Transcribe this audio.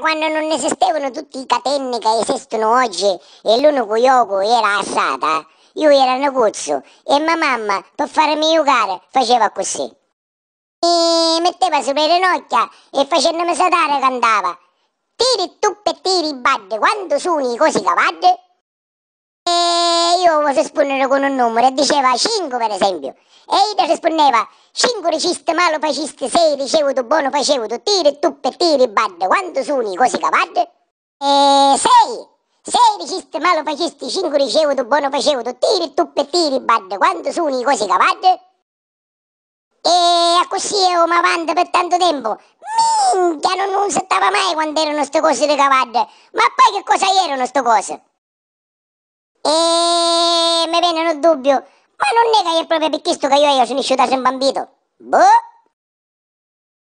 quando non esistevano tutti i catenni che esistono oggi e l'unico yoko era la io ero un cozzo e mia mamma per farmi giocare faceva così. Mi metteva sulle ginocchia e facendomi sedare cantava Tiri tuppe e tiri badde, quando suoni così cavadde? E io rispondevo con un numero e diceva 5 per esempio e io rispondeva 5 registi, malo paciste, 6 ricevuto, buono facevuto, tiri, tu per tiri, bad, quando suoni così cavadde? E eh, 6! Sei riciste, malo facisti, 5 ricevuto, buono facevuto, tiri, tu per tiri, bad, quando suoni così cavadde? E così io mi avanti per tanto tempo. Minchia, non, non sapeva mai quando erano queste cose di cavadde. Ma poi che cosa erano queste cose? E mi venne un dubbio. Ma non nega che proprio per questo che io, io sono uscito da un bambino. Boh!